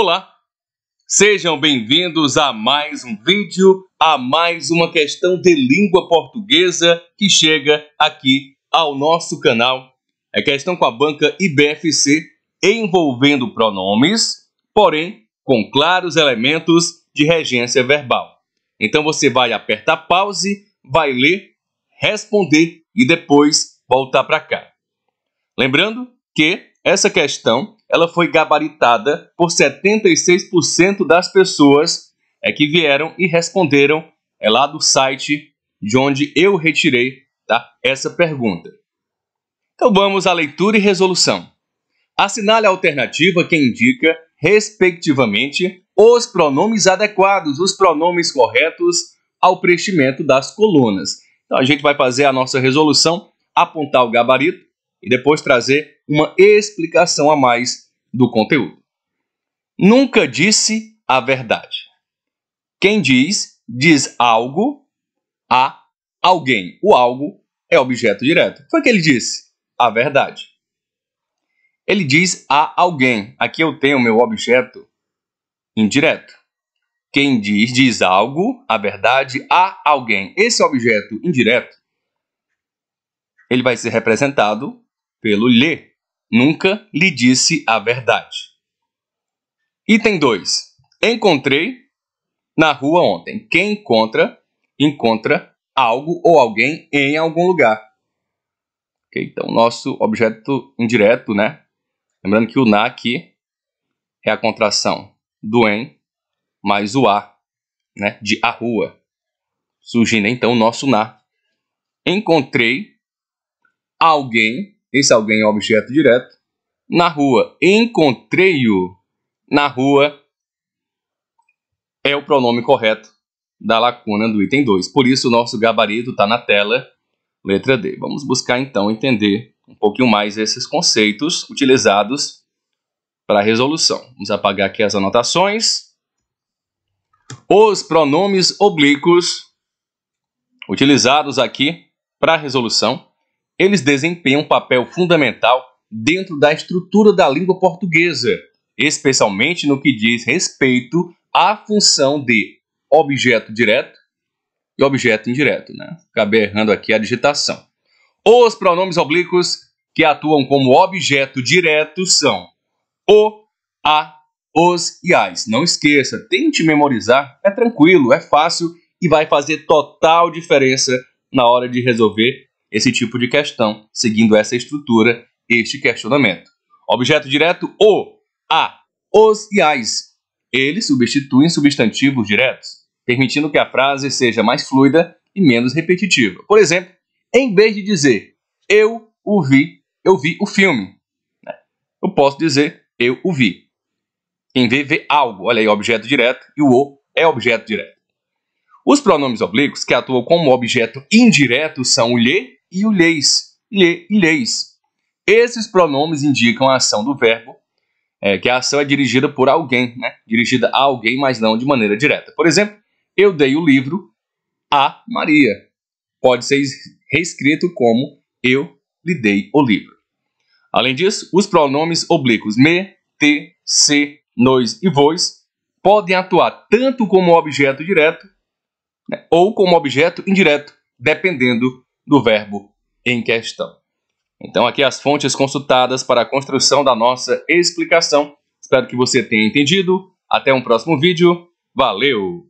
Olá, sejam bem-vindos a mais um vídeo, a mais uma questão de língua portuguesa que chega aqui ao nosso canal. É questão com a banca IBFC envolvendo pronomes, porém com claros elementos de regência verbal. Então você vai apertar pause, vai ler, responder e depois voltar para cá. Lembrando que essa questão ela foi gabaritada por 76% das pessoas é que vieram e responderam é lá do site de onde eu retirei tá, essa pergunta. Então vamos à leitura e resolução. Assinale a alternativa que indica, respectivamente, os pronomes adequados, os pronomes corretos ao preenchimento das colunas. Então a gente vai fazer a nossa resolução, apontar o gabarito e depois trazer uma explicação a mais do conteúdo. Nunca disse a verdade. Quem diz, diz algo a alguém. O algo é objeto direto. Foi o que ele disse? A verdade. Ele diz a alguém. Aqui eu tenho meu objeto indireto. Quem diz, diz algo, a verdade, a alguém. Esse objeto indireto ele vai ser representado pelo lhe, nunca lhe disse a verdade. Item 2. Encontrei na rua ontem. Quem encontra, encontra algo ou alguém em algum lugar. Okay, então, nosso objeto indireto, né? Lembrando que o na aqui é a contração do em mais o a, né? De a rua. Surgindo então o nosso na. Encontrei alguém esse alguém é um objeto direto. Na rua, encontrei-o na rua é o pronome correto da lacuna do item 2. Por isso, o nosso gabarito está na tela, letra D. Vamos buscar, então, entender um pouquinho mais esses conceitos utilizados para a resolução. Vamos apagar aqui as anotações. Os pronomes oblíquos utilizados aqui para a resolução eles desempenham um papel fundamental dentro da estrutura da língua portuguesa, especialmente no que diz respeito à função de objeto direto e objeto indireto. Né? Acabei errando aqui a digitação. Os pronomes oblíquos que atuam como objeto direto são o, a, os e as. Não esqueça, tente memorizar, é tranquilo, é fácil e vai fazer total diferença na hora de resolver esse tipo de questão, seguindo essa estrutura, este questionamento. Objeto direto o, a, os e as. Eles substituem substantivos diretos, permitindo que a frase seja mais fluida e menos repetitiva. Por exemplo, em vez de dizer eu o vi, eu vi o filme, né? eu posso dizer eu o vi. Em vez ver algo, olha aí, objeto direto e o o é objeto direto. Os pronomes oblíquos que atuam como objeto indireto são o lhe, e o leis. Le, leis. Esses pronomes indicam a ação do verbo, é, que a ação é dirigida por alguém, né? dirigida a alguém, mas não de maneira direta. Por exemplo, eu dei o livro a Maria. Pode ser reescrito como eu lhe dei o livro. Além disso, os pronomes oblíquos me, te, se, nós e vós podem atuar tanto como objeto direto né, ou como objeto indireto, dependendo do verbo em questão. Então, aqui as fontes consultadas para a construção da nossa explicação. Espero que você tenha entendido. Até um próximo vídeo. Valeu!